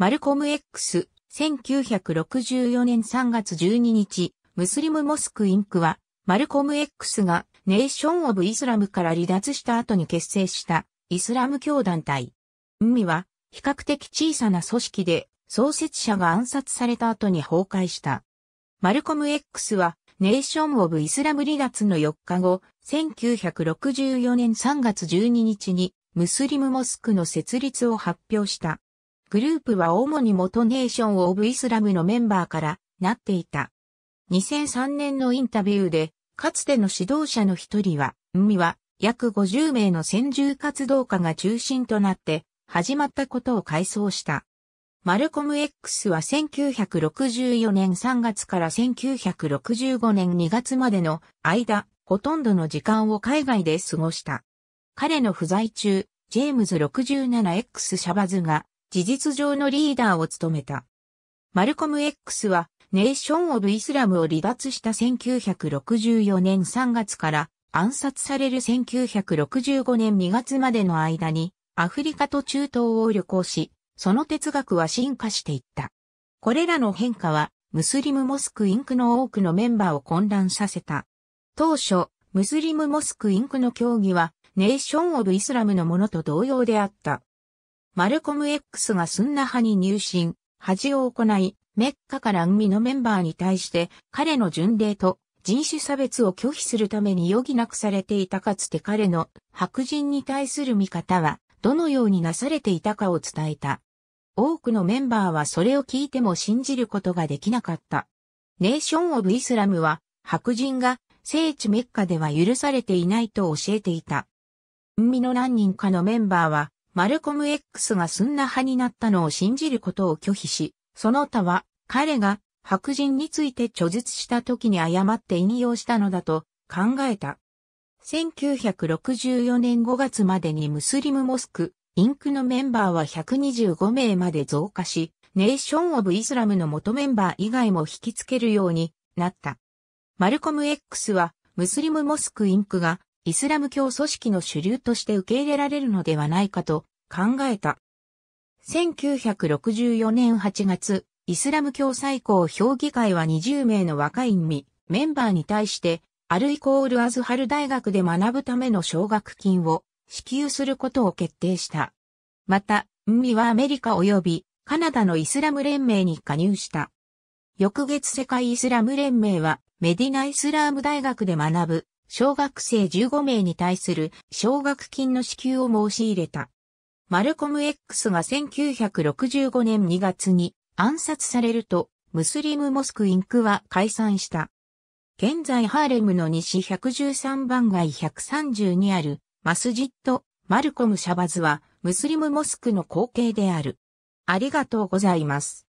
マルコム X、1964年3月12日、ムスリムモスクインクは、マルコム X がネーション・オブ・イスラムから離脱した後に結成したイスラム教団体。海は比較的小さな組織で創設者が暗殺された後に崩壊した。マルコム X はネーション・オブ・イスラム離脱の4日後、1964年3月12日にムスリムモスクの設立を発表した。グループは主に元ネーション・オブ・イスラムのメンバーからなっていた。2003年のインタビューで、かつての指導者の一人は、海は約50名の先住活動家が中心となって始まったことを回想した。マルコム X は1964年3月から1965年2月までの間、ほとんどの時間を海外で過ごした。彼の不在中、ジェームズ 67X シャバズが事実上のリーダーを務めた。マルコム X はネーション・オブ・イスラムを離脱した1964年3月から暗殺される1965年2月までの間にアフリカと中東を旅行し、その哲学は進化していった。これらの変化はムスリムモスクインクの多くのメンバーを混乱させた。当初、ムスリムモスクインクの協議はネーション・オブ・イスラムのものと同様であった。マルコム X がスンナ派に入信、恥を行い、メッカから海のメンバーに対して彼の巡礼と人種差別を拒否するために余儀なくされていたかつて彼の白人に対する見方はどのようになされていたかを伝えた。多くのメンバーはそれを聞いても信じることができなかった。ネーション・オブ・イスラムは白人が聖地メッカでは許されていないと教えていた。海の何人かのメンバーはマルコム X がスンナ派になったのを信じることを拒否し、その他は彼が白人について著述した時に誤って引用したのだと考えた。1964年5月までにムスリムモスク、インクのメンバーは125名まで増加し、ネーション・オブ・イスラムの元メンバー以外も引きつけるようになった。マルコム X はムスリムモスク・インクがイスラム教組織の主流として受け入れられるのではないかと考えた。1964年8月、イスラム教最高評議会は20名の若い民、メンバーに対して、アルイコールアズハル大学で学ぶための奨学金を支給することを決定した。また、ンミはアメリカ及びカナダのイスラム連盟に加入した。翌月世界イスラム連盟はメディナイスラーム大学で学ぶ小学生15名に対する奨学金の支給を申し入れた。マルコム X が1965年2月に暗殺されると、ムスリムモスクインクは解散した。現在ハーレムの西113番街130にあるマスジット、マルコム・シャバズはムスリムモスクの後継である。ありがとうございます。